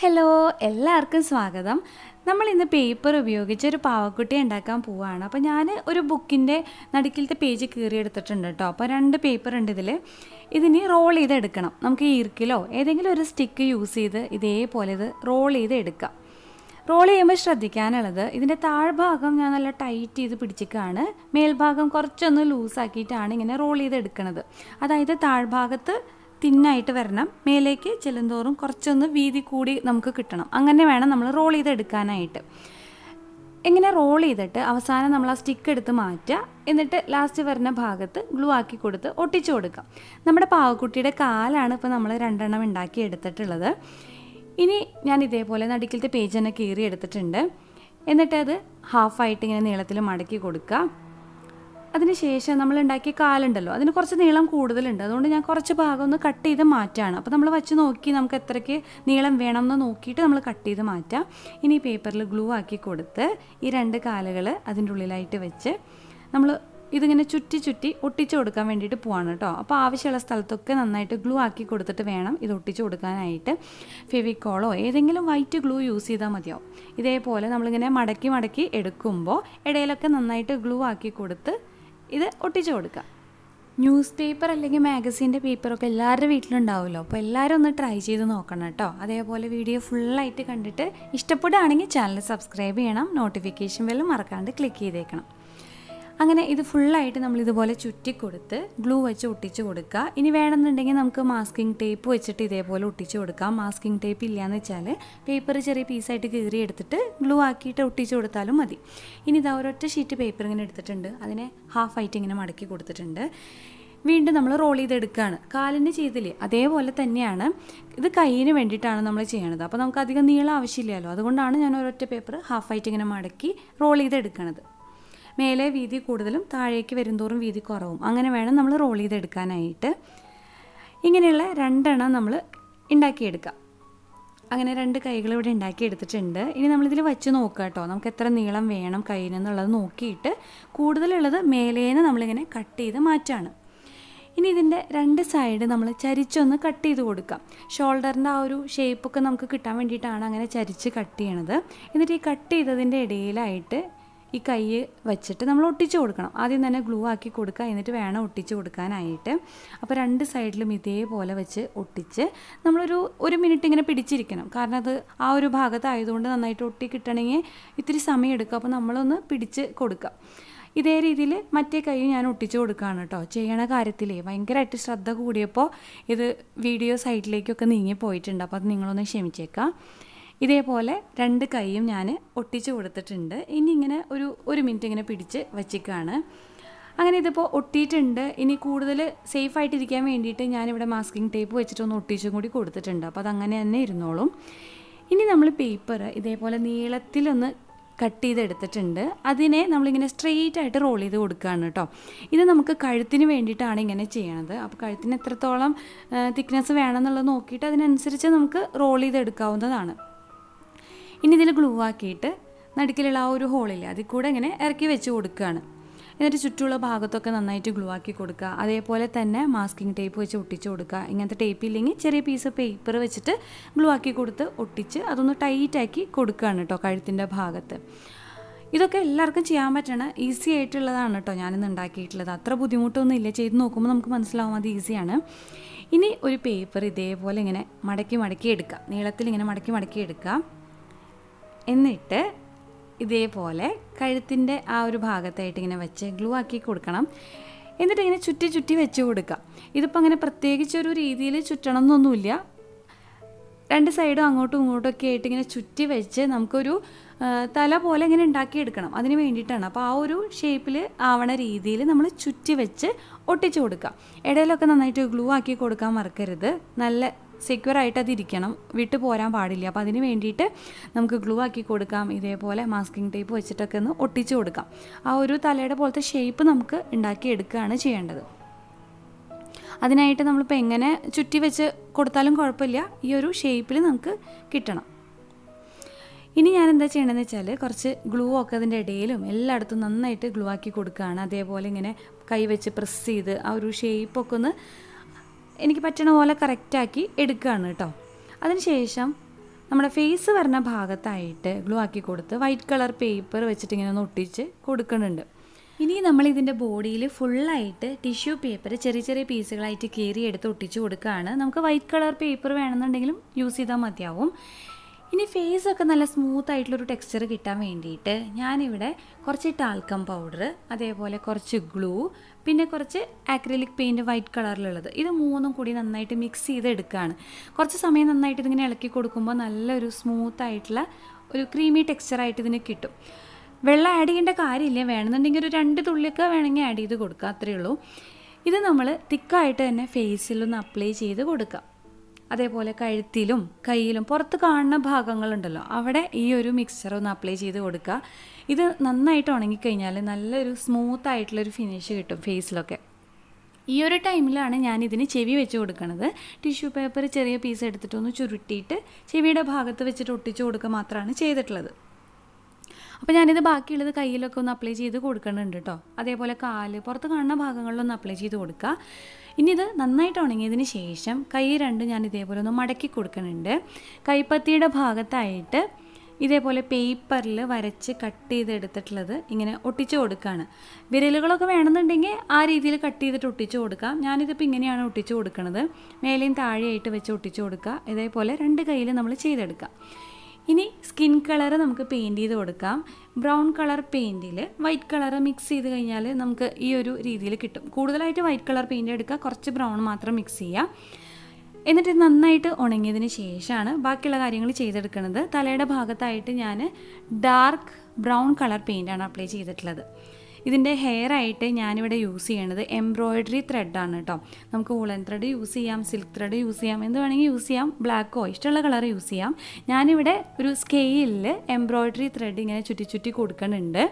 hello എല്ലാവർക്കും സ്വാഗതം നമ്മൾ ഇന്ന് പേപ്പർ ഉപയോഗിച്ച് ഒരു പാവക്കുട്ടി ഉണ്ടാക്കാൻ പോവുകയാണ് അപ്പോൾ ഞാൻ ഒരു ബുക്കിൻ്റെ നടുക്കിലത്തെ പേജ് കീറിയെടുത്തിട്ടുണ്ട് കേട്ടോ അപ്പോൾ രണ്ട് പേപ്പർ ഉണ്ട് ഇതിൽ ഇതിനി റോൾ ചെയ്ത് എടുക്കണം നമുക്ക് ഈർക്കിലോ ഏതെങ്കിലും ഒരു സ്റ്റിക്ക് യൂസ് ചെയ്ത് ഇതേപോലെ ഇത് റോൾ ചെയ്ത് എടുക്കാം റോൾ ചെയ്യുമ്പോൾ ശ്രദ്ധിക്കാനുള്ളത് ഇതിൻ്റെ താഴ്ഭാഗം ഞാൻ നല്ല ടൈറ്റ് ചെയ്ത് പിടിച്ചിക്കാണ് മേൽഭാഗം കുറച്ചൊന്ന് ലൂസാക്കിയിട്ടാണ് ഇങ്ങനെ റോൾ ചെയ്ത് എടുക്കുന്നത് അതായത് താഴ്ഭാഗത്ത് തിന്നായിട്ട് വരണം മേലേക്ക് ചെല്ലുന്തോറും കുറച്ചൊന്ന് വീതി കൂടി നമുക്ക് കിട്ടണം അങ്ങനെ വേണം നമ്മൾ റോൾ ചെയ്തെടുക്കാനായിട്ട് എങ്ങനെ റോൾ ചെയ്തിട്ട് അവസാനം നമ്മൾ ആ സ്റ്റിക്ക് എടുത്ത് മാറ്റുക എന്നിട്ട് ലാസ്റ്റ് വരുന്ന ഭാഗത്ത് ഗ്ലൂ ആക്കി കൊടുത്ത് ഒട്ടിച്ചു കൊടുക്കാം നമ്മുടെ പാവക്കുട്ടിയുടെ കാലാണ് ഇപ്പോൾ നമ്മൾ രണ്ടെണ്ണം ഉണ്ടാക്കി എടുത്തിട്ടുള്ളത് ഇനി ഞാൻ ഇതേപോലെ നടുക്കിലത്തെ പേജ് തന്നെ കീറി എടുത്തിട്ടുണ്ട് എന്നിട്ട് അത് ഹാഫായിട്ട് ഇങ്ങനെ നീളത്തിൽ മടക്കി കൊടുക്കുക അതിനുശേഷം നമ്മൾ ഉണ്ടാക്കിയ കാലുണ്ടല്ലോ അതിന് കുറച്ച് നീളം കൂടുതലുണ്ട് അതുകൊണ്ട് ഞാൻ കുറച്ച് ഭാഗം ഒന്ന് കട്ട് ചെയ്ത് മാറ്റാണ് അപ്പോൾ നമ്മൾ വച്ച് നോക്കി നമുക്ക് എത്രയ്ക്ക് നീളം വേണം എന്ന് നോക്കിയിട്ട് നമ്മൾ കട്ട് ചെയ്ത് മാറ്റാം ഇനി പേപ്പറിൽ ഗ്ലൂ ആക്കി കൊടുത്ത് ഈ രണ്ട് കാലുകൾ അതിൻ്റെ ഉള്ളിലായിട്ട് വെച്ച് നമ്മൾ ഇതിങ്ങനെ ചുറ്റി ചുറ്റി ഒട്ടിച്ചു കൊടുക്കാൻ വേണ്ടിയിട്ട് പോവാണ് കേട്ടോ അപ്പോൾ ആവശ്യമുള്ള സ്ഥലത്തൊക്കെ നന്നായിട്ട് ഗ്ലൂ ആക്കി കൊടുത്തിട്ട് വേണം ഇത് ഒട്ടിച്ചു കൊടുക്കാനായിട്ട് ഫെവിക്കോളോ ഏതെങ്കിലും വൈറ്റ് ഗ്ലൂ യൂസ് ചെയ്താൽ മതിയാവും ഇതേപോലെ നമ്മളിങ്ങനെ മടക്കി മടക്കി എടുക്കുമ്പോൾ ഇടയിലൊക്കെ നന്നായിട്ട് ഗ്ലൂ ആക്കി കൊടുത്ത് ഇത് ഒട്ടിച്ചു കൊടുക്കുക ന്യൂസ് പേപ്പർ അല്ലെങ്കിൽ മാഗസീൻ്റെ പേപ്പറൊക്കെ എല്ലാവരുടെ വീട്ടിലുണ്ടാവുമല്ലോ അപ്പോൾ എല്ലാവരും ഒന്ന് ട്രൈ ചെയ്ത് നോക്കണം കേട്ടോ അതേപോലെ വീഡിയോ ഫുള്ളായിട്ട് കണ്ടിട്ട് ഇഷ്ടപ്പെടുകയാണെങ്കിൽ ചാനൽ സബ്സ്ക്രൈബ് ചെയ്യണം നോട്ടിഫിക്കേഷൻ ബെല്ലും മറക്കാണ്ട് ക്ലിക്ക് ചെയ്തേക്കണം അങ്ങനെ ഇത് ഫുള്ളായിട്ട് നമ്മൾ ഇതുപോലെ ചുറ്റി കൊടുത്ത് ഗ്ലൂ വെച്ച് ഒട്ടിച്ച് കൊടുക്കുക ഇനി വേണമെന്നുണ്ടെങ്കിൽ നമുക്ക് മാസ്കിംഗ് ടേപ്പ് വെച്ചിട്ട് ഇതേപോലെ ഒട്ടിച്ച് കൊടുക്കാം മാസ്കിംഗ് ടേപ്പ് ഇല്ലയെന്ന് വെച്ചാൽ പേപ്പർ ചെറിയ പീസായിട്ട് കീറി എടുത്തിട്ട് ഗ്ലൂ ആക്കിയിട്ട് ഒട്ടിച്ച് കൊടുത്താലും മതി ഇനി ഇതാ ഒരൊറ്റ ഷീറ്റ് പേപ്പർ ഇങ്ങനെ എടുത്തിട്ടുണ്ട് അതിനെ ഹാഫ് ഇങ്ങനെ മടക്കി കൊടുത്തിട്ടുണ്ട് വീണ്ടും നമ്മൾ റോൾ ചെയ്തെടുക്കുകയാണ് കാലിന് ചെയ്തില്ലേ അതേപോലെ തന്നെയാണ് ഇത് കയ്യിന് വേണ്ടിയിട്ടാണ് നമ്മൾ ചെയ്യണത് അപ്പോൾ നമുക്ക് അധികം നീളം ആവശ്യമില്ലല്ലോ അതുകൊണ്ടാണ് ഞാൻ ഒരൊറ്റ പേപ്പർ ഹാഫായിട്ട് ഇങ്ങനെ മടക്കി റോൾ ചെയ്തെടുക്കണത് മേലെ വീതി കൂടുതലും താഴേക്ക് വരുന്തോറും വീതി കുറവും അങ്ങനെ വേണം നമ്മൾ റോൾ ചെയ്തെടുക്കാനായിട്ട് ഇങ്ങനെയുള്ള രണ്ടെണ്ണം നമ്മൾ ഉണ്ടാക്കിയെടുക്കാം അങ്ങനെ രണ്ട് കൈകൾ ഇവിടെ ഉണ്ടാക്കി എടുത്തിട്ടുണ്ട് ഇനി നമ്മളിതിൽ വെച്ച് നോക്കുക കേട്ടോ നമുക്ക് എത്ര നീളം വേണം കയ്യിനെന്നുള്ളത് നോക്കിയിട്ട് കൂടുതലുള്ളത് മേലേന്ന് നമ്മളിങ്ങനെ കട്ട് ചെയ്ത് മാറ്റാണ് ഇനി ഇതിൻ്റെ രണ്ട് സൈഡ് നമ്മൾ ചരിച്ചൊന്ന് കട്ട് ചെയ്ത് കൊടുക്കാം ഷോൾഡറിൻ്റെ ആ ഒരു ഷേപ്പൊക്കെ നമുക്ക് കിട്ടാൻ വേണ്ടിയിട്ടാണ് അങ്ങനെ ചരിച്ച് കട്ട് ചെയ്യണത് എന്നിട്ട് ഈ കട്ട് ചെയ്തതിൻ്റെ ഇടയിലായിട്ട് ഈ കൈ വെച്ചിട്ട് നമ്മൾ ഒട്ടിച്ച് കൊടുക്കണം ആദ്യം തന്നെ ഗ്ലൂ ആക്കി കൊടുക്കുക എന്നിട്ട് വേണം ഒട്ടിച്ച് കൊടുക്കാനായിട്ട് അപ്പോൾ രണ്ട് സൈഡിലും ഇതേപോലെ വെച്ച് ഒട്ടിച്ച് നമ്മളൊരു ഒരു മിനിറ്റ് ഇങ്ങനെ പിടിച്ചിരിക്കണം കാരണം അത് ആ ഒരു ഭാഗത്തായതുകൊണ്ട് നന്നായിട്ട് ഒട്ടി കിട്ടണമെങ്കിൽ ഇത്തിരി സമയം എടുക്കുക അപ്പോൾ നമ്മളൊന്ന് പിടിച്ച് കൊടുക്കുക ഇതേ രീതിയിൽ മറ്റേ കൈ ഞാൻ ഒട്ടിച്ചു കൊടുക്കുകയാണ് കേട്ടോ ചെയ്യണ കാര്യത്തിൽ ഭയങ്കരമായിട്ട് ശ്രദ്ധ കൂടിയപ്പോൾ ഇത് വീഡിയോ സൈഡിലേക്കൊക്കെ നീങ്ങി പോയിട്ടുണ്ട് അപ്പോൾ അത് നിങ്ങളൊന്ന് ക്ഷമിച്ചേക്കാം ഇതേപോലെ രണ്ട് കൈയും ഞാൻ ഒട്ടിച്ചു കൊടുത്തിട്ടുണ്ട് ഇനി ഇങ്ങനെ ഒരു ഒരു മിനിറ്റ് ഇങ്ങനെ പിടിച്ച് വച്ചിക്കാണ് അങ്ങനെ ഇതിപ്പോൾ ഒട്ടിയിട്ടുണ്ട് ഇനി കൂടുതൽ സേഫ് ആയിട്ടിരിക്കാൻ വേണ്ടിയിട്ട് ഞാനിവിടെ മാസ്കിംഗ് ടേപ്പ് വെച്ചിട്ടൊന്ന് ഒട്ടിച്ചും കൂടി കൊടുത്തിട്ടുണ്ട് അപ്പോൾ അതങ്ങനെ തന്നെ ഇരുന്നോളും ഇനി നമ്മൾ പേപ്പർ ഇതേപോലെ നീളത്തിലൊന്ന് കട്ട് ചെയ്തെടുത്തിട്ടുണ്ട് അതിനെ നമ്മളിങ്ങനെ സ്ട്രെയിറ്റ് ആയിട്ട് റോൾ ചെയ്ത് കൊടുക്കുകയാണ് കേട്ടോ ഇത് നമുക്ക് കഴുത്തിന് വേണ്ടിയിട്ടാണ് ഇങ്ങനെ ചെയ്യണത് അപ്പോൾ കഴുത്തിന് എത്രത്തോളം തിക്നെസ് വേണമെന്നുള്ളത് നോക്കിയിട്ട് അതിനനുസരിച്ച് നമുക്ക് റോൾ ചെയ്തെടുക്കാവുന്നതാണ് ഇനി ഇതിൽ ഗ്ലൂ ആക്കിയിട്ട് നടുക്കിലുള്ള ആ ഒരു ഹോളിൽ അതിൽ കൂടെ ഇങ്ങനെ ഇറക്കി വെച്ച് കൊടുക്കുകയാണ് എന്നിട്ട് ചുറ്റുമുള്ള ഭാഗത്തൊക്കെ നന്നായിട്ട് ഗ്ലൂ ആക്കി കൊടുക്കുക അതേപോലെ തന്നെ മാസ്കിങ് ടേപ്പ് വെച്ച് ഒട്ടിച്ച് കൊടുക്കുക ഇങ്ങനത്തെ ടേപ്പ് ഇല്ലെങ്കിൽ ചെറിയ പീസ് പേപ്പർ വെച്ചിട്ട് ഗ്ലൂ ആക്കി കൊടുത്ത് ഒട്ടിച്ച് അതൊന്ന് ടൈറ്റാക്കി കൊടുക്കുകയാണ് കേട്ടോ കഴുത്തിൻ്റെ ഭാഗത്ത് ഇതൊക്കെ എല്ലാവർക്കും ചെയ്യാൻ പറ്റണ ഈസി ആയിട്ടുള്ളതാണ് കേട്ടോ ഞാനിന്ന് ഉണ്ടാക്കിയിട്ടുള്ളത് അത്ര ബുദ്ധിമുട്ടൊന്നും ഇല്ല ചെയ്ത് നോക്കുമ്പോൾ നമുക്ക് മനസ്സിലാവും അത് ഈസിയാണ് ഇനി ഒരു പേപ്പർ ഇതേപോലെ ഇങ്ങനെ മടക്കി മടക്കി എടുക്കുക നീളത്തിൽ ഇങ്ങനെ മടക്കി മടക്കി എടുക്കുക എന്നിട്ട് ഇതേപോലെ കഴുത്തിൻ്റെ ആ ഒരു ഭാഗത്തായിട്ട് ഇങ്ങനെ വെച്ച് ഗ്ലൂ ആക്കി കൊടുക്കണം എന്നിട്ട് ഇങ്ങനെ ചുറ്റി ചുറ്റി വെച്ച് കൊടുക്കുക ഇതിപ്പോൾ അങ്ങനെ പ്രത്യേകിച്ച് ഒരു രീതിയിൽ ചുറ്റണം എന്നൊന്നുമില്ല രണ്ട് സൈഡും അങ്ങോട്ടും ഇങ്ങോട്ടും ഒക്കെ ആയിട്ട് ഇങ്ങനെ ചുറ്റി വെച്ച് നമുക്കൊരു തല പോലെ ഇങ്ങനെ ഉണ്ടാക്കിയെടുക്കണം അതിന് വേണ്ടിയിട്ടാണ് അപ്പോൾ ആ ഒരു ഷേപ്പിൽ ആവണ രീതിയിൽ നമ്മൾ ചുറ്റി വെച്ച് ഒട്ടിച്ചു കൊടുക്കുക ഇടയിലൊക്കെ നന്നായിട്ട് ഗ്ലൂ ആക്കി കൊടുക്കാൻ മറക്കരുത് നല്ല സെക്യൂർ ആയിട്ട് അതിരിക്കണം വിട്ടു പോരാൻ പാടില്ല അപ്പോൾ അതിന് വേണ്ടിയിട്ട് നമുക്ക് ഗ്ലൂ ആക്കി കൊടുക്കാം ഇതേപോലെ മാസ്കിംഗ് ടേപ്പ് വെച്ചിട്ടൊക്കെ ഒന്ന് ഒട്ടിച്ചു കൊടുക്കാം ആ ഒരു തലയുടെ പോലത്തെ ഷേപ്പ് നമുക്ക് എടുക്കുകയാണ് ചെയ്യേണ്ടത് അതിനായിട്ട് നമ്മളിപ്പോൾ എങ്ങനെ ചുറ്റി വെച്ച് കൊടുത്താലും കുഴപ്പമില്ല ഈ ഒരു ഷേപ്പിൽ നമുക്ക് കിട്ടണം ഇനി ഞാൻ എന്താ ചെയ്യണമെന്ന് വെച്ചാൽ കുറച്ച് ഗ്ലൂ ഒക്കെ അതിൻ്റെ ഇടയിലും എല്ലായിടത്തും നന്നായിട്ട് ഗ്ലൂ ആക്കി കൊടുക്കുകയാണ് അതേപോലെ ഇങ്ങനെ കൈ വെച്ച് പ്രസ് ചെയ്ത് ആ ഒരു ഷേപ്പൊക്കെ ഒന്ന് എനിക്ക് പറ്റണ പോലെ കറക്റ്റാക്കി എടുക്കുകയാണ് കേട്ടോ അതിനുശേഷം നമ്മുടെ ഫേസ് വരുന്ന ഭാഗത്തായിട്ട് ഗ്ലൂ ആക്കി കൊടുത്ത് വൈറ്റ് കളർ പേപ്പർ വെച്ചിട്ട് ഇങ്ങനെ ഒട്ടിച്ച് കൊടുക്കുന്നുണ്ട് ഇനി നമ്മൾ ഇതിൻ്റെ ബോഡിയിൽ ഫുള്ളായിട്ട് ടിഷ്യൂ പേപ്പർ ചെറിയ ചെറിയ പീസുകളായിട്ട് കീറി എടുത്ത് ഒട്ടിച്ച് കൊടുക്കുകയാണ് നമുക്ക് വൈറ്റ് കളർ പേപ്പർ വേണമെന്നുണ്ടെങ്കിലും യൂസ് ചെയ്താൽ മതിയാവും ഇനി ഫേസ് ഒക്കെ നല്ല സ്മൂത്ത് ആയിട്ടുള്ളൊരു ടെക്സ്ചർ കിട്ടാൻ വേണ്ടിയിട്ട് ഞാനിവിടെ കുറച്ച് ടാൽക്കം പൗഡർ അതേപോലെ കുറച്ച് ഗ്ലൂ പിന്നെ കുറച്ച് ആക്രിലിക് പെയിൻറ്റ് വൈറ്റ് കളറിലുള്ളത് ഇത് മൂന്നും കൂടി നന്നായിട്ട് മിക്സ് ചെയ്തെടുക്കുകയാണ് കുറച്ച് സമയം നന്നായിട്ട് ഇതിങ്ങനെ ഇളക്കി കൊടുക്കുമ്പോൾ നല്ലൊരു സ്മൂത്ത് ആയിട്ടുള്ള ഒരു ക്രീമി ടെക്സ്ചറായിട്ട് ഇതിന് കിട്ടും വെള്ളം ആഡ് ചെയ്യേണ്ട കാര്യമില്ല വേണമെന്നുണ്ടെങ്കിൽ ഒരു രണ്ട് തുള്ളിയൊക്കെ വേണമെങ്കിൽ ആഡ് ചെയ്ത് കൊടുക്കുക അത്രയേ ഉള്ളൂ ഇത് നമ്മൾ തിക്കായിട്ട് തന്നെ ഫേസിലൊന്ന് അപ്ലൈ ചെയ്ത് കൊടുക്കാം അതേപോലെ കഴുത്തിലും കയ്യിലും പുറത്ത് കാണുന്ന ഭാഗങ്ങളുണ്ടല്ലോ അവിടെ ഈ ഒരു മിക്സ്ചർ ഒന്ന് അപ്ലൈ ചെയ്ത് കൊടുക്കുക ഇത് നന്നായിട്ട് ഉണങ്ങിക്കഴിഞ്ഞാൽ നല്ലൊരു സ്മൂത്ത് ആയിട്ടുള്ളൊരു ഫിനിഷ് കിട്ടും ഫേസിലൊക്കെ ഈ ഒരു ടൈമിലാണ് ഞാൻ ഇതിന് ചെവി വെച്ച് കൊടുക്കുന്നത് ടിഷ്യൂ പേപ്പർ ചെറിയ പീസ് എടുത്തിട്ടൊന്ന് ചുരുട്ടിയിട്ട് ചെവിയുടെ ഭാഗത്ത് വെച്ചിട്ട് ഒട്ടിച്ചു കൊടുക്കുക മാത്രമാണ് ചെയ്തിട്ടുള്ളത് അപ്പോൾ ഞാനിത് ബാക്കിയുള്ളത് കയ്യിലൊക്കെ ഒന്ന് അപ്ലൈ ചെയ്ത് കൊടുക്കുന്നുണ്ട് കേട്ടോ അതേപോലെ കാല് പുറത്ത് കാണുന്ന ഭാഗങ്ങളിലൊന്ന് അപ്ലൈ ചെയ്ത് കൊടുക്കുക ഇനി ഇത് നന്നായിട്ട് ഉണങ്ങിയതിന് ശേഷം കൈ രണ്ട് ഞാൻ ഇതേപോലെ ഒന്ന് മടക്കി കൊടുക്കുന്നുണ്ട് കൈപ്പത്തിയുടെ ഭാഗത്തായിട്ട് ഇതേപോലെ പേപ്പറിൽ വരച്ച് കട്ട് ചെയ്തെടുത്തിട്ടുള്ളത് ഇങ്ങനെ ഒട്ടിച്ചു കൊടുക്കുകയാണ് വിരലുകളൊക്കെ വേണമെന്നുണ്ടെങ്കിൽ ആ രീതിയിൽ കട്ട് ചെയ്തിട്ട് ഒട്ടിച്ചു കൊടുക്കാം ഞാനിതിപ്പോൾ ഇങ്ങനെയാണ് ഒട്ടിച്ചു കൊടുക്കുന്നത് മേലെയും താഴെയായിട്ട് വെച്ച് ഒട്ടിച്ചു കൊടുക്കുക ഇതേപോലെ രണ്ട് കയ്യിൽ നമ്മൾ ചെയ്തെടുക്കാം ഇനി സ്കിൻ കളർ നമുക്ക് പെയിൻറ്റ് ചെയ്ത് കൊടുക്കാം ബ്രൗൺ കളർ പെയിൻറ്റിൽ വൈറ്റ് കളർ മിക്സ് ചെയ്ത് കഴിഞ്ഞാൽ നമുക്ക് ഈ ഒരു രീതിയിൽ കിട്ടും കൂടുതലായിട്ട് വൈറ്റ് കളർ പെയിൻറ്റ് എടുക്കുക കുറച്ച് ബ്രൗൺ മാത്രം മിക്സ് ചെയ്യുക എന്നിട്ട് നന്നായിട്ട് ഉണങ്ങിയതിന് ശേഷമാണ് ബാക്കിയുള്ള കാര്യങ്ങൾ ചെയ്തെടുക്കുന്നത് തലയുടെ ഭാഗത്തായിട്ട് ഞാൻ ഡാർക്ക് ബ്രൗൺ കളർ പെയിൻ്റാണ് അപ്ലൈ ചെയ്തിട്ടുള്ളത് ഇതിൻ്റെ ഹെയർ ആയിട്ട് ഞാനിവിടെ യൂസ് ചെയ്യണത് എംബ്രോയിഡറി ത്രെഡാണ് കേട്ടോ നമുക്ക് ഉളൻ ത്രെഡ് യൂസ് ചെയ്യാം സിൽക്ക് ത്രെഡ് യൂസ് ചെയ്യാം എന്ത് വേണമെങ്കിൽ യൂസ് ചെയ്യാം ബ്ലാക്കോ ഇഷ്ടമുള്ള കളർ യൂസ് ചെയ്യാം ഞാനിവിടെ ഒരു സ്കെയിലിൽ എംബ്രോയിഡറി ത്രെഡ് ഇങ്ങനെ ചുറ്റി ചുറ്റി കൊടുക്കുന്നുണ്ട്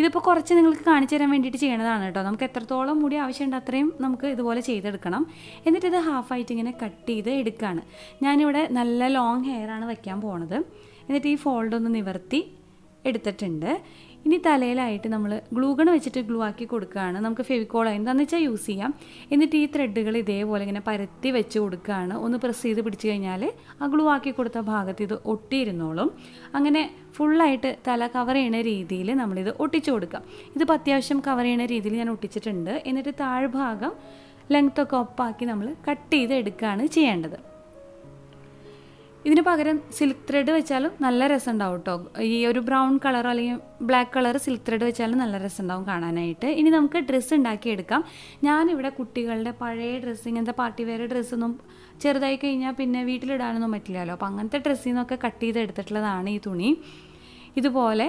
ഇതിപ്പോൾ കുറച്ച് നിങ്ങൾക്ക് കാണിച്ചു തരാൻ വേണ്ടിയിട്ട് ചെയ്യണതാണ് കേട്ടോ നമുക്ക് എത്രത്തോളം മുടി ആവശ്യമുണ്ട് അത്രയും നമുക്ക് ഇതുപോലെ ചെയ്തെടുക്കണം എന്നിട്ട് ഇത് ഹാഫായിട്ട് ഇങ്ങനെ കട്ട് ചെയ്ത് എടുക്കുകയാണ് ഞാനിവിടെ നല്ല ലോങ് ഹെയർ ആണ് വയ്ക്കാൻ പോണത് എന്നിട്ട് ഈ ഫോൾഡ് ഒന്ന് നിവർത്തി എടുത്തിട്ടുണ്ട് ഇനി തലയിലായിട്ട് നമ്മൾ ഗ്ലൂഗൺ വെച്ചിട്ട് ഗ്ലൂ ആക്കി കൊടുക്കുകയാണ് നമുക്ക് ഫെവിക്കോൾ എന്താണെന്ന് വെച്ചാൽ യൂസ് ചെയ്യാം എന്നിട്ട് ഈ ത്രെഡുകൾ ഇതേപോലെ ഇങ്ങനെ പരത്തി വെച്ച് കൊടുക്കുകയാണ് ഒന്ന് പ്രസ് ചെയ്ത് പിടിച്ചു കഴിഞ്ഞാൽ ആ ഗ്ലൂ ആക്കി കൊടുത്ത ഭാഗത്ത് ഇത് ഒട്ടിയിരുന്നോളും അങ്ങനെ ഫുള്ളായിട്ട് തല കവർ ചെയ്യണ രീതിയിൽ നമ്മളിത് ഒട്ടിച്ചു കൊടുക്കാം ഇത് അത്യാവശ്യം കവർ ചെയ്യണ രീതിയിൽ ഞാൻ ഒട്ടിച്ചിട്ടുണ്ട് എന്നിട്ട് താഴ്ഭാഗം ലെങ്ത്തൊക്കെ ഒപ്പാക്കി നമ്മൾ കട്ട് ചെയ്ത് എടുക്കുകയാണ് ചെയ്യേണ്ടത് ഇതിന് പകരം സിൽക്ക് ത്രെഡ് വെച്ചാലും നല്ല രസം ഉണ്ടാവും കേട്ടോ ഈ ഒരു ബ്രൗൺ കളർ അല്ലെങ്കിൽ ബ്ലാക്ക് കളർ സിൽക്ക് ത്രെഡ് വെച്ചാലും നല്ല രസം ഉണ്ടാവും കാണാനായിട്ട് ഇനി നമുക്ക് ഡ്രസ്സ് ഉണ്ടാക്കിയെടുക്കാം ഞാനിവിടെ കുട്ടികളുടെ പഴയ ഡ്രസ്സ് ഇങ്ങനത്തെ പാർട്ടി വെയർ ഡ്രസ്സൊന്നും ചെറുതായി കഴിഞ്ഞാൽ പിന്നെ വീട്ടിലിടാനൊന്നും പറ്റില്ലല്ലോ അപ്പോൾ അങ്ങനത്തെ ഡ്രസ്സിൽ നിന്നൊക്കെ കട്ട് ചെയ്തെടുത്തിട്ടുള്ളതാണ് ഈ തുണി ഇതുപോലെ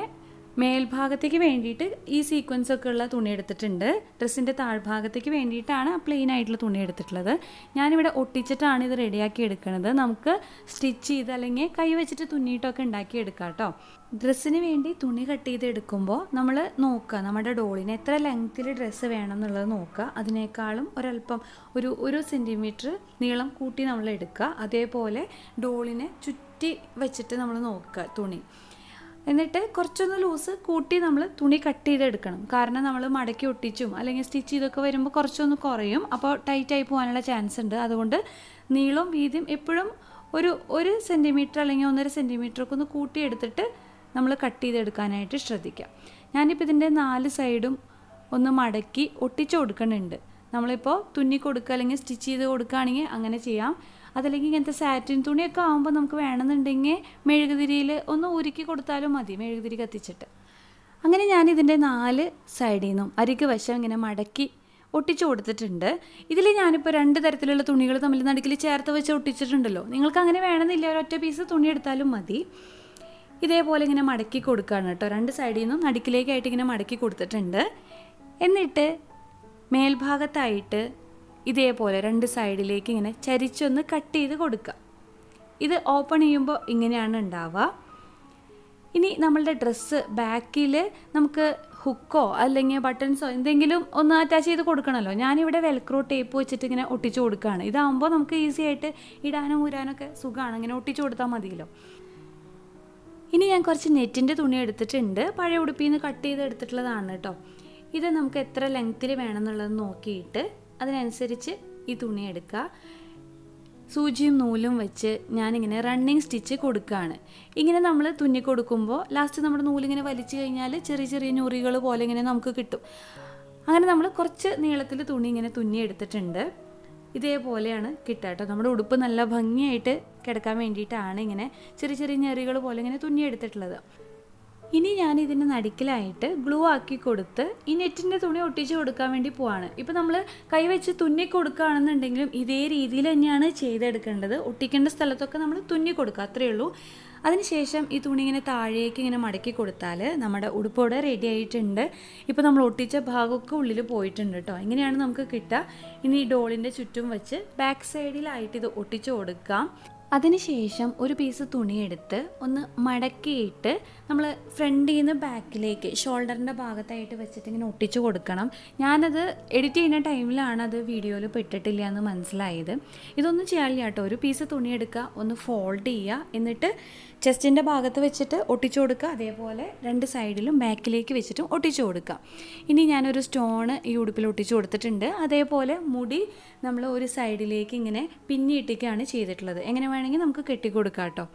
മേൽഭാഗത്തേക്ക് വേണ്ടിയിട്ട് ഈ സീക്വൻസ് ഒക്കെ ഉള്ള തുണി എടുത്തിട്ടുണ്ട് ഡ്രസ്സിൻ്റെ താഴ്ഭാഗത്തേക്ക് വേണ്ടിയിട്ടാണ് പ്ലെയിൻ ആയിട്ടുള്ള തുണി എടുത്തിട്ടുള്ളത് ഞാനിവിടെ ഒട്ടിച്ചിട്ടാണ് ഇത് റെഡിയാക്കി എടുക്കുന്നത് നമുക്ക് സ്റ്റിച്ച് ചെയ്ത് അല്ലെങ്കിൽ കൈ വെച്ചിട്ട് തുന്നിയിട്ടൊക്കെ ഉണ്ടാക്കി എടുക്കാം കേട്ടോ ഡ്രസ്സിന് വേണ്ടി തുണി കട്ട് ചെയ്ത് എടുക്കുമ്പോൾ നമ്മൾ നോക്കുക നമ്മുടെ ഡോളിന് എത്ര ലെങ്ത്തിൽ ഡ്രസ്സ് വേണം എന്നുള്ളത് നോക്കുക അതിനേക്കാളും ഒരല്പം ഒരു ഒരു സെൻറ്റിമീറ്റർ നീളം കൂട്ടി നമ്മൾ എടുക്കുക അതേപോലെ ഡോളിനെ ചുറ്റി വെച്ചിട്ട് നമ്മൾ നോക്കുക തുണി എന്നിട്ട് കുറച്ചൊന്ന് ലൂസ് കൂട്ടി നമ്മൾ തുണി കട്ട് ചെയ്തെടുക്കണം കാരണം നമ്മൾ മടക്കി ഒട്ടിച്ചും അല്ലെങ്കിൽ സ്റ്റിച്ച് ചെയ്തൊക്കെ വരുമ്പോൾ കുറച്ചൊന്ന് കുറയും അപ്പോൾ ടൈറ്റായി പോകാനുള്ള ചാൻസ് ഉണ്ട് അതുകൊണ്ട് നീളവും വീതിയും എപ്പോഴും ഒരു ഒരു സെൻറ്റിമീറ്റർ അല്ലെങ്കിൽ ഒന്നര ഒക്കെ ഒന്ന് കൂട്ടിയെടുത്തിട്ട് നമ്മൾ കട്ട് ചെയ്തെടുക്കാനായിട്ട് ശ്രദ്ധിക്കാം ഞാനിപ്പോൾ ഇതിൻ്റെ നാല് സൈഡും ഒന്ന് മടക്കി ഒട്ടിച്ചു കൊടുക്കണുണ്ട് നമ്മളിപ്പോൾ തുന്നി കൊടുക്കുക അല്ലെങ്കിൽ സ്റ്റിച്ച് ചെയ്ത് കൊടുക്കുകയാണെങ്കിൽ അങ്ങനെ ചെയ്യാം അതല്ലെങ്കിൽ ഇങ്ങനത്തെ സാറ്റിൻ തുണിയൊക്കെ ആകുമ്പോൾ നമുക്ക് വേണമെന്നുണ്ടെങ്കിൽ മെഴുകുതിരിയിൽ ഒന്ന് ഉരുക്കി കൊടുത്താലും മതി മെഴുകുതിരി കത്തിച്ചിട്ട് അങ്ങനെ ഞാൻ ഇതിൻ്റെ നാല് സൈഡിൽ നിന്നും അരിക്ക് വശം ഇങ്ങനെ മടക്കി ഒട്ടിച്ചു കൊടുത്തിട്ടുണ്ട് ഇതിൽ ഞാനിപ്പോൾ രണ്ട് തരത്തിലുള്ള തുണികൾ തമ്മിൽ നടുക്കിൽ ചേർത്ത് വെച്ച് ഒട്ടിച്ചിട്ടുണ്ടല്ലോ നിങ്ങൾക്ക് അങ്ങനെ വേണമെന്നില്ല ഒരൊറ്റ പീസ് തുണി എടുത്താലും മതി ഇതേപോലെ ഇങ്ങനെ മടക്കി കൊടുക്കുകയാണ് കേട്ടോ രണ്ട് സൈഡിൽ നിന്നും നടുക്കിലേക്കായിട്ട് ഇങ്ങനെ മടക്കി കൊടുത്തിട്ടുണ്ട് എന്നിട്ട് മേൽഭാഗത്തായിട്ട് ഇതേപോലെ രണ്ട് സൈഡിലേക്ക് ഇങ്ങനെ ചരിച്ചൊന്ന് കട്ട് ചെയ്ത് കൊടുക്കുക ഇത് ഓപ്പൺ ചെയ്യുമ്പോൾ ഇങ്ങനെയാണ് ഉണ്ടാവുക ഇനി നമ്മളുടെ ഡ്രസ്സ് ബാക്കിൽ നമുക്ക് ഹുക്കോ അല്ലെങ്കിൽ ബട്ടൺസോ എന്തെങ്കിലും ഒന്ന് അറ്റാച്ച് ചെയ്ത് കൊടുക്കണമല്ലോ ഞാനിവിടെ വെൽക്രോ ടേപ്പ് വെച്ചിട്ട് ഇങ്ങനെ ഒട്ടിച്ചു കൊടുക്കുകയാണ് ഇതാകുമ്പോൾ നമുക്ക് ഈസി ആയിട്ട് ഇടാനും ഊരാനൊക്കെ സുഖമാണ് ഇങ്ങനെ ഒട്ടിച്ചു കൊടുത്താൽ മതിയല്ലോ ഇനി ഞാൻ കുറച്ച് നെറ്റിൻ്റെ തുണി എടുത്തിട്ടുണ്ട് പഴയ ഉടുപ്പിൽ നിന്ന് കട്ട് ചെയ്ത് എടുത്തിട്ടുള്ളതാണ് കേട്ടോ ഇത് നമുക്ക് എത്ര ലെങ്ത്തിൽ വേണമെന്നുള്ളത് നോക്കിയിട്ട് അതിനനുസരിച്ച് ഈ തുണി എടുക്കുക സൂചിയും നൂലും വെച്ച് ഞാനിങ്ങനെ റണ്ണിങ് സ്റ്റിച്ച് കൊടുക്കുകയാണ് ഇങ്ങനെ നമ്മൾ തുന്നി കൊടുക്കുമ്പോൾ ലാസ്റ്റ് നമ്മുടെ നൂലിങ്ങനെ വലിച്ചു കഴിഞ്ഞാൽ ചെറിയ ചെറിയ ഞൊറികൾ പോലെ ഇങ്ങനെ നമുക്ക് കിട്ടും അങ്ങനെ നമ്മൾ കുറച്ച് നീളത്തിൽ തുണി ഇങ്ങനെ തുന്നി എടുത്തിട്ടുണ്ട് ഇതേപോലെയാണ് കിട്ടുക കേട്ടോ നമ്മുടെ ഉടുപ്പ് നല്ല ഭംഗിയായിട്ട് കിടക്കാൻ വേണ്ടിയിട്ടാണ് ഇങ്ങനെ ചെറിയ ചെറിയ ഞെറികൾ പോലെ ഇങ്ങനെ എടുത്തിട്ടുള്ളത് ഇനി ഞാൻ ഇതിൻ്റെ നടുക്കിലായിട്ട് ഗ്ലൂ ആക്കി കൊടുത്ത് ഈ നെറ്റിൻ്റെ തുണി ഒട്ടിച്ച് കൊടുക്കാൻ വേണ്ടി പോവാണ് ഇപ്പോൾ നമ്മൾ കൈവച്ച് തുന്നി കൊടുക്കുകയാണെന്നുണ്ടെങ്കിലും ഇതേ രീതിയിൽ തന്നെയാണ് ചെയ്തെടുക്കേണ്ടത് ഒട്ടിക്കേണ്ട സ്ഥലത്തൊക്കെ നമ്മൾ തുന്നി കൊടുക്കുക അത്രയേ ഉള്ളൂ അതിനുശേഷം ഈ തുണി ഇങ്ങനെ താഴേക്ക് ഇങ്ങനെ മടക്കി കൊടുത്താൽ നമ്മുടെ ഉടുപ്പോടെ റെഡി ആയിട്ടുണ്ട് ഇപ്പോൾ നമ്മൾ ഒട്ടിച്ച ഭാഗമൊക്കെ ഉള്ളിൽ പോയിട്ടുണ്ട് കേട്ടോ ഇങ്ങനെയാണ് നമുക്ക് കിട്ടുക ഇനി ഈ ഡോളിൻ്റെ ചുറ്റും വെച്ച് ബാക്ക് സൈഡിലായിട്ട് ഇത് ഒട്ടിച്ച് കൊടുക്കാം അതിനുശേഷം ഒരു പീസ് തുണിയെടുത്ത് ഒന്ന് മടക്കിയിട്ട് നമ്മൾ ഫ്രണ്ടിൽ നിന്ന് ബാക്കിലേക്ക് ഷോൾഡറിൻ്റെ ഭാഗത്തായിട്ട് വെച്ചിട്ട് ഇങ്ങനെ ഒട്ടിച്ചു കൊടുക്കണം ഞാനത് എഡിറ്റ് ചെയ്യുന്ന ടൈമിലാണ് അത് വീഡിയോയിൽ പെട്ടിട്ടില്ല എന്ന് മനസ്സിലായത് ഇതൊന്നും ചെയ്യാനില്ല കേട്ടോ ഒരു പീസ് തുണി എടുക്കുക ഒന്ന് ഫോൾഡ് ചെയ്യുക എന്നിട്ട് ചെസ്റ്റിൻ്റെ ഭാഗത്ത് വെച്ചിട്ട് ഒട്ടിച്ചു കൊടുക്കുക അതേപോലെ രണ്ട് സൈഡിലും ബാക്കിലേക്ക് വെച്ചിട്ടും ഒട്ടിച്ചു കൊടുക്കുക ഇനി ഞാനൊരു സ്റ്റോണ് ഈ ഉടുപ്പിൽ ഒട്ടിച്ചു കൊടുത്തിട്ടുണ്ട് അതേപോലെ മുടി നമ്മൾ ഒരു സൈഡിലേക്ക് ഇങ്ങനെ പിന്നിയിട്ടിക്കുകയാണ് ചെയ്തിട്ടുള്ളത് എങ്ങനെ വേണമെങ്കിൽ നമുക്ക് കെട്ടിക്കൊടുക്കാം കേട്ടോ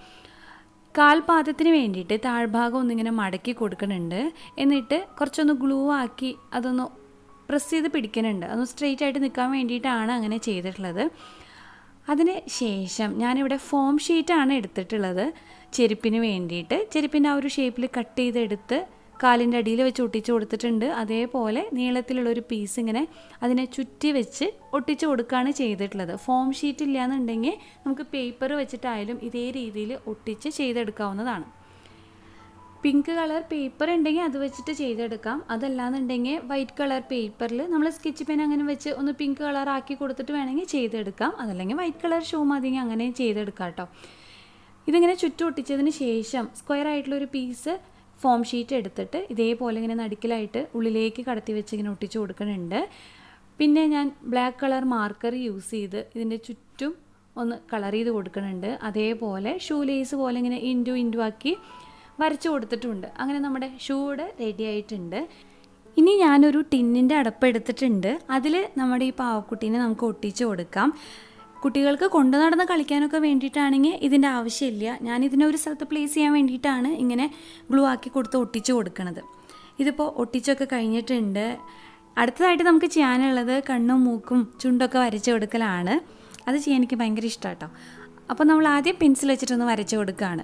കാൽപാദത്തിന് വേണ്ടിയിട്ട് താഴ്ഭാഗം ഒന്നിങ്ങനെ മടക്കി കൊടുക്കുന്നുണ്ട് എന്നിട്ട് കുറച്ചൊന്ന് ഗ്ലൂ ആക്കി അതൊന്ന് പ്രസ് ചെയ്ത് പിടിക്കുന്നുണ്ട് അതൊന്ന് സ്ട്രെയിറ്റ് ആയിട്ട് നിൽക്കാൻ വേണ്ടിയിട്ടാണ് അങ്ങനെ ചെയ്തിട്ടുള്ളത് അതിന് ശേഷം ഞാനിവിടെ ഫോം ഷീറ്റാണ് എടുത്തിട്ടുള്ളത് ചെരുപ്പിന് വേണ്ടിയിട്ട് ചെരുപ്പിൻ്റെ ആ ഒരു ഷേപ്പിൽ കട്ട് ചെയ്തെടുത്ത് കാലിൻ്റെ അടിയിൽ വെച്ച് ഒട്ടിച്ച് കൊടുത്തിട്ടുണ്ട് അതേപോലെ നീളത്തിലുള്ള ഒരു പീസ് ഇങ്ങനെ അതിനെ ചുറ്റി വെച്ച് ഒട്ടിച്ച് കൊടുക്കുകയാണ് ചെയ്തിട്ടുള്ളത് ഫോം ഷീറ്റ് എന്നുണ്ടെങ്കിൽ നമുക്ക് പേപ്പർ വെച്ചിട്ടായാലും ഇതേ രീതിയിൽ ഒട്ടിച്ച് ചെയ്തെടുക്കാവുന്നതാണ് പിങ്ക് കളർ പേപ്പർ ഉണ്ടെങ്കിൽ അത് വെച്ചിട്ട് ചെയ്തെടുക്കാം എന്നുണ്ടെങ്കിൽ വൈറ്റ് കളർ പേപ്പറിൽ നമ്മൾ സ്കെച്ച് പെൻ അങ്ങനെ വെച്ച് ഒന്ന് പിങ്ക് കളർ ആക്കി കൊടുത്തിട്ട് വേണമെങ്കിൽ ചെയ്തെടുക്കാം അതല്ലെങ്കിൽ വൈറ്റ് കളർ ഷൂ മതി അങ്ങനെ ചെയ്തെടുക്കാം കേട്ടോ ഇതിങ്ങനെ ചുറ്റും ഒട്ടിച്ചതിന് ശേഷം സ്ക്വയർ ആയിട്ടുള്ള ഒരു പീസ് ഫോം ഷീറ്റ് എടുത്തിട്ട് ഇതേപോലെ ഇങ്ങനെ നടുക്കിലായിട്ട് ഉള്ളിലേക്ക് കടത്തി വെച്ച് ഇങ്ങനെ ഒട്ടിച്ച് കൊടുക്കുന്നുണ്ട് പിന്നെ ഞാൻ ബ്ലാക്ക് കളർ മാർക്കർ യൂസ് ചെയ്ത് ഇതിൻ്റെ ചുറ്റും ഒന്ന് കളർ ചെയ്ത് കൊടുക്കുന്നുണ്ട് അതേപോലെ ഷൂ ലേസ് പോലെ ഇങ്ങനെ ഇൻറ്റു ഇൻറ്റു ആക്കി വരച്ച് കൊടുത്തിട്ടുണ്ട് അങ്ങനെ നമ്മുടെ ഷൂയുടെ റെഡി ആയിട്ടുണ്ട് ഇനി ഞാനൊരു ടിന്നിൻ്റെ അടപ്പ് എടുത്തിട്ടുണ്ട് അതിൽ നമ്മുടെ ഈ പാവക്കുട്ടീനെ നമുക്ക് ഒട്ടിച്ച് കൊടുക്കാം കുട്ടികൾക്ക് കൊണ്ടു നടന്ന് കളിക്കാനൊക്കെ വേണ്ടിയിട്ടാണെങ്കിൽ ഇതിൻ്റെ ആവശ്യമില്ല ഞാൻ ഇതിനെ ഒരു സ്ഥലത്ത് പ്ലേസ് ചെയ്യാൻ വേണ്ടിയിട്ടാണ് ഇങ്ങനെ ഗ്ലൂ ആക്കി കൊടുത്ത് ഒട്ടിച്ച് കൊടുക്കുന്നത് ഇതിപ്പോൾ ഒട്ടിച്ചൊക്കെ കഴിഞ്ഞിട്ടുണ്ട് അടുത്തതായിട്ട് നമുക്ക് ചെയ്യാനുള്ളത് കണ്ണും മൂക്കും ചുണ്ടൊക്കെ വരച്ച് കൊടുക്കലാണ് അത് ചെയ്യാൻ എനിക്ക് ഭയങ്കര ഇഷ്ടമാട്ടോ അപ്പോൾ നമ്മൾ ആദ്യം പെൻസിൽ വെച്ചിട്ടൊന്ന് വരച്ച് കൊടുക്കുകയാണ്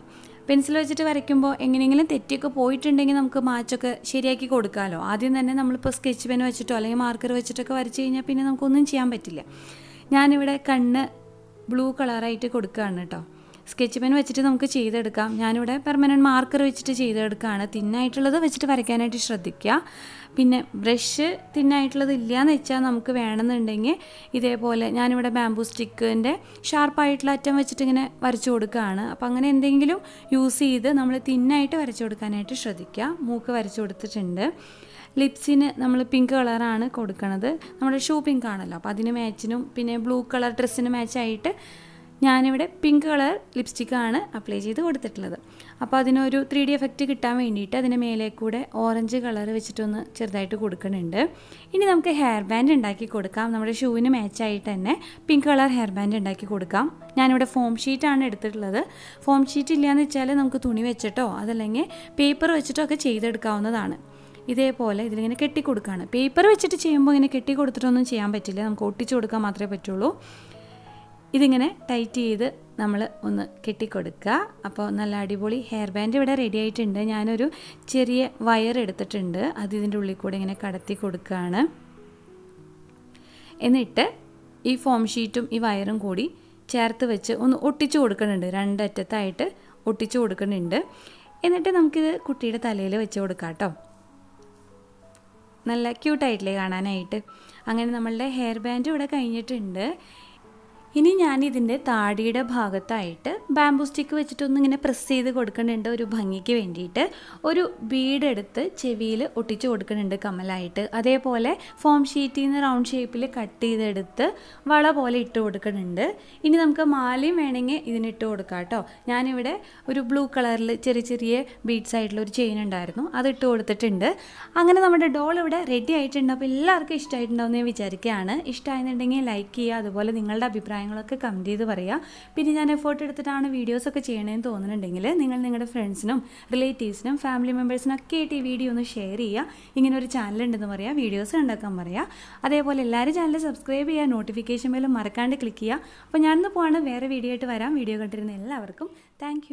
പെൻസിൽ വെച്ചിട്ട് വരയ്ക്കുമ്പോൾ എങ്ങനെയെങ്കിലും തെറ്റിയൊക്കെ പോയിട്ടുണ്ടെങ്കിൽ നമുക്ക് മാച്ചൊക്കെ ശരിയാക്കി കൊടുക്കാമല്ലോ ആദ്യം തന്നെ നമ്മളിപ്പോൾ സ്കെച്ച് പെൻ വെച്ചിട്ടോ അല്ലെങ്കിൽ മാർക്കർ വെച്ചിട്ടൊക്കെ വരച്ച് കഴിഞ്ഞാൽ പിന്നെ നമുക്കൊന്നും ചെയ്യാൻ പറ്റില്ല ഞാനിവിടെ കണ്ണ് ബ്ലൂ കളറായിട്ട് കൊടുക്കുകയാണ് കേട്ടോ സ്കെച്ച് പെൻ വെച്ചിട്ട് നമുക്ക് ചെയ്തെടുക്കാം ഞാനിവിടെ പെർമനൻറ്റ് മാർക്കർ വെച്ചിട്ട് ചെയ്തെടുക്കുകയാണ് തിന്നായിട്ടുള്ളത് വെച്ചിട്ട് വരയ്ക്കാനായിട്ട് ശ്രദ്ധിക്കുക പിന്നെ ബ്രഷ് തിന്നായിട്ടുള്ളത് ഇല്ലയെന്ന് വെച്ചാൽ നമുക്ക് വേണമെന്നുണ്ടെങ്കിൽ ഇതേപോലെ ഞാനിവിടെ ബാംബൂ സ്റ്റിക്കിൻ്റെ ഷാർപ്പായിട്ടുള്ള അറ്റം വെച്ചിട്ട് ഇങ്ങനെ വരച്ചു കൊടുക്കുകയാണ് അപ്പോൾ അങ്ങനെ എന്തെങ്കിലും യൂസ് ചെയ്ത് നമ്മൾ തിന്നായിട്ട് വരച്ചു കൊടുക്കാനായിട്ട് ശ്രദ്ധിക്കുക മൂക്ക് വരച്ചു കൊടുത്തിട്ടുണ്ട് ലിപ്സിന് നമ്മൾ പിങ്ക് കളറാണ് കൊടുക്കുന്നത് നമ്മുടെ ഷൂ പിങ്ക് ആണല്ലോ അപ്പോൾ അതിന് മാച്ചിനും പിന്നെ ബ്ലൂ കളർ ഡ്രസ്സിന് മാച്ചായിട്ട് ഞാനിവിടെ പിങ്ക് കളർ ലിപ്സ്റ്റിക്കാണ് അപ്ലൈ ചെയ്ത് കൊടുത്തിട്ടുള്ളത് അപ്പോൾ അതിനൊരു ത്രീ ഡി എഫക്റ്റ് കിട്ടാൻ വേണ്ടിയിട്ട് അതിൻ്റെ മേലെ കൂടെ ഓറഞ്ച് കളർ വെച്ചിട്ടൊന്ന് ചെറുതായിട്ട് കൊടുക്കുന്നുണ്ട് ഇനി നമുക്ക് ഹെയർ ബാൻഡ് ഉണ്ടാക്കി കൊടുക്കാം നമ്മുടെ ഷൂവിന് മാച്ചായിട്ട് തന്നെ പിങ്ക് കളർ ഹെയർ ബാൻഡ് ഉണ്ടാക്കി കൊടുക്കാം ഞാനിവിടെ ഫോം ഷീറ്റാണ് എടുത്തിട്ടുള്ളത് ഫോം ഷീറ്റ് ഇല്ലയെന്ന് വെച്ചാൽ നമുക്ക് തുണി വെച്ചിട്ടോ അതല്ലെങ്കിൽ പേപ്പർ വെച്ചിട്ടോ ഒക്കെ ചെയ്തെടുക്കാവുന്നതാണ് ഇതേപോലെ ഇതിലിങ്ങനെ കെട്ടിക്കൊടുക്കുകയാണ് പേപ്പർ വെച്ചിട്ട് ചെയ്യുമ്പോൾ ഇങ്ങനെ കെട്ടിക്കൊടുത്തിട്ടൊന്നും ചെയ്യാൻ പറ്റില്ല നമുക്ക് ഒട്ടിച്ചു കൊടുക്കാൻ മാത്രമേ പറ്റുള്ളൂ ഇതിങ്ങനെ ടൈറ്റ് ചെയ്ത് നമ്മൾ ഒന്ന് കെട്ടിക്കൊടുക്കുക അപ്പോൾ നല്ല അടിപൊളി ഹെയർ ബാൻഡ് ഇവിടെ റെഡി ആയിട്ടുണ്ട് ഞാനൊരു ചെറിയ വയർ എടുത്തിട്ടുണ്ട് അത് ഇതിൻ്റെ ഉള്ളിൽ കൂടെ ഇങ്ങനെ കടത്തി കൊടുക്കുകയാണ് എന്നിട്ട് ഈ ഫോം ഷീറ്റും ഈ വയറും കൂടി ചേർത്ത് വെച്ച് ഒന്ന് ഒട്ടിച്ചു കൊടുക്കുന്നുണ്ട് രണ്ടറ്റത്തായിട്ട് ഒട്ടിച്ചു കൊടുക്കുന്നുണ്ട് എന്നിട്ട് നമുക്കിത് കുട്ടിയുടെ തലയിൽ വെച്ച് കൊടുക്കാം കേട്ടോ നല്ല ക്യൂട്ടായിട്ടില്ലേ കാണാനായിട്ട് അങ്ങനെ നമ്മളുടെ ഹെയർ ബാൻഡ് ഇവിടെ കഴിഞ്ഞിട്ടുണ്ട് ഇനി ഞാനിതിൻ്റെ താടിയുടെ ഭാഗത്തായിട്ട് ബാംബൂ സ്റ്റിക്ക് വെച്ചിട്ടൊന്നും ഇങ്ങനെ പ്രസ് ചെയ്ത് കൊടുക്കുന്നുണ്ട് ഒരു ഭംഗിക്ക് വേണ്ടിയിട്ട് ഒരു ബീഡ് എടുത്ത് ചെവിയിൽ ഒട്ടിച്ച് കൊടുക്കുന്നുണ്ട് കമലായിട്ട് അതേപോലെ ഫോം ഷീറ്റിൽ നിന്ന് റൗണ്ട് ഷേപ്പിൽ കട്ട് ചെയ്തെടുത്ത് വള പോലെ ഇട്ട് കൊടുക്കുന്നുണ്ട് ഇനി നമുക്ക് മാലയും വേണമെങ്കിൽ ഇതിനിട്ട് കൊടുക്കാം കേട്ടോ ഞാനിവിടെ ഒരു ബ്ലൂ കളറിൽ ചെറിയ ചെറിയ ബീഡ്സ് ആയിട്ടുള്ള ഒരു ചെയിൻ ഉണ്ടായിരുന്നു അത് ഇട്ട് കൊടുത്തിട്ടുണ്ട് അങ്ങനെ നമ്മുടെ ഡോൾ ഇവിടെ റെഡി ആയിട്ടുണ്ട് അപ്പോൾ എല്ലാവർക്കും ഇഷ്ടമായിട്ടുണ്ടാവും എന്ന് ഞാൻ വിചാരിക്കുകയാണ് ഇഷ്ടമായിരുന്നുണ്ടെങ്കിൽ ലൈക്ക് ചെയ്യുക അതുപോലെ നിങ്ങളുടെ അഭിപ്രായം അഭിപ്രായങ്ങളൊക്കെ കമൻറ്റ് ചെയ്ത് പറയുക പിന്നെ ഞാൻ എഫേർട്ട് എടുത്തിട്ടാണ് വീഡിയോസൊക്കെ ചെയ്യണമെന്ന് തോന്നുന്നുണ്ടെങ്കിൽ നിങ്ങൾ നിങ്ങളുടെ ഫ്രണ്ട്സിനും റിലേറ്റീവ്സിനും ഫാമിലി മെമ്പേഴ്സിനും ഒക്കെ ആയിട്ട് ഈ വീഡിയോ ഒന്ന് ഷെയർ ചെയ്യുക ഇങ്ങനെ ഒരു ചാനൽ ഉണ്ടെന്ന് പറയുക വീഡിയോസ് ഉണ്ടാക്കാൻ പറയുക അതേപോലെ എല്ലാവരും ചാനൽ സബ്സ്ക്രൈബ് ചെയ്യുക നോട്ടിഫിക്കേഷൻ മേലും മറക്കാണ്ട് ക്ലിക്ക് ചെയ്യുക അപ്പോൾ ഞാനിന്ന് പോവാണ് വേറെ വീഡിയോ ആയിട്ട് വരാം വീഡിയോ കണ്ടിരുന്ന എല്ലാവർക്കും താങ്ക്